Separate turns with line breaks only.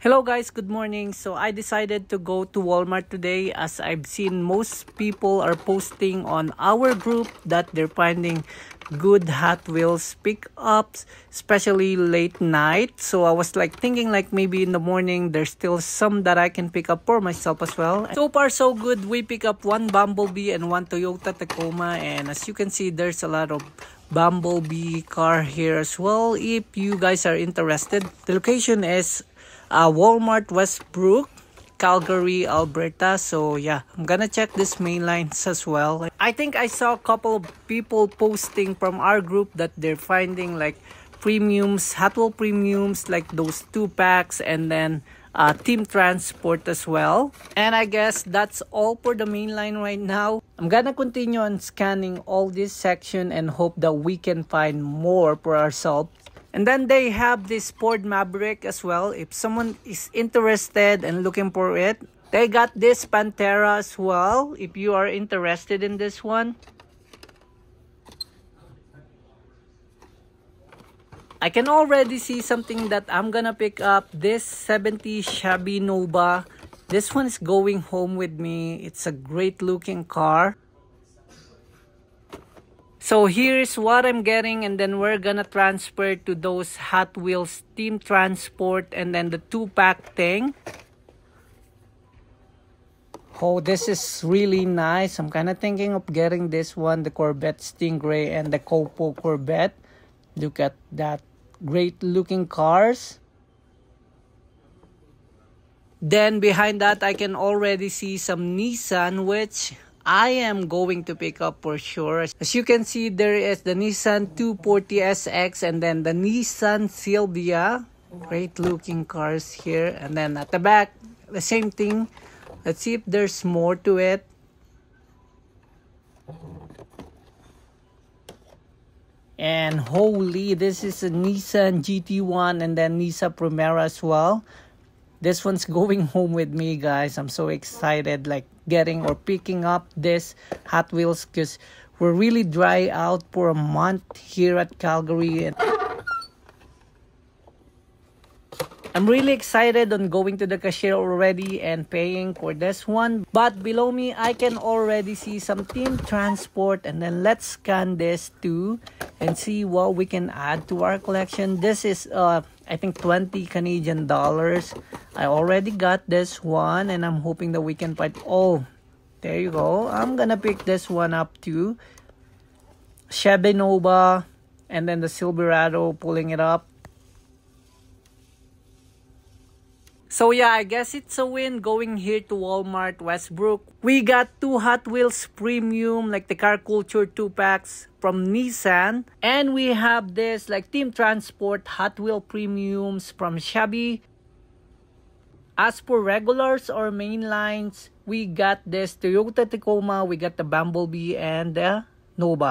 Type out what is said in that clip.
Hello guys, good morning. So I decided to go to Walmart today as I've seen most people are posting on our group that they're finding good Hot Wheels pickups, especially late night. So I was like thinking like maybe in the morning there's still some that I can pick up for myself as well. So far so good. We pick up one Bumblebee and one Toyota Tacoma and as you can see there's a lot of Bumblebee car here as well if you guys are interested. The location is uh, Walmart Westbrook Calgary, Alberta. So yeah, I'm gonna check these main lines as well. I think I saw a couple of people posting from our group that they're finding like premiums, Hatwell premiums, like those two packs and then uh, team transport as well. And I guess that's all for the main line right now. I'm gonna continue on scanning all this section and hope that we can find more for ourselves. And then they have this Ford Maverick as well. If someone is interested and looking for it, they got this Pantera as well. If you are interested in this one. I can already see something that I'm gonna pick up. This 70 Shabby Nova. This one is going home with me. It's a great looking car. So here's what I'm getting and then we're gonna transfer to those Hot Wheels team transport and then the two pack thing. Oh, this is really nice. I'm kind of thinking of getting this one, the Corvette Stingray and the Copo Corvette. Look at that great looking cars. Then behind that, I can already see some Nissan, which I am going to pick up for sure. As you can see, there is the Nissan 240SX and then the Nissan Silvia. Great looking cars here. And then at the back, the same thing. Let's see if there's more to it. And holy, this is a Nissan GT1 and then Nissan Primera as well this one's going home with me guys i'm so excited like getting or picking up this hot wheels because we're really dry out for a month here at calgary and I'm really excited on going to the cashier already and paying for this one. But below me, I can already see some team transport. And then let's scan this to and see what we can add to our collection. This is, uh, I think, 20 Canadian dollars. I already got this one and I'm hoping that we can find... Oh, there you go. I'm gonna pick this one up too. Shebinova and then the Silverado pulling it up. So yeah, I guess it's a win going here to Walmart Westbrook. We got two Hot Wheels Premium, like the Car Culture 2-packs from Nissan. And we have this like Team Transport Hot Wheel Premiums from Chevy. As for regulars or main lines, we got this Toyota Tacoma, we got the Bumblebee and the Nova.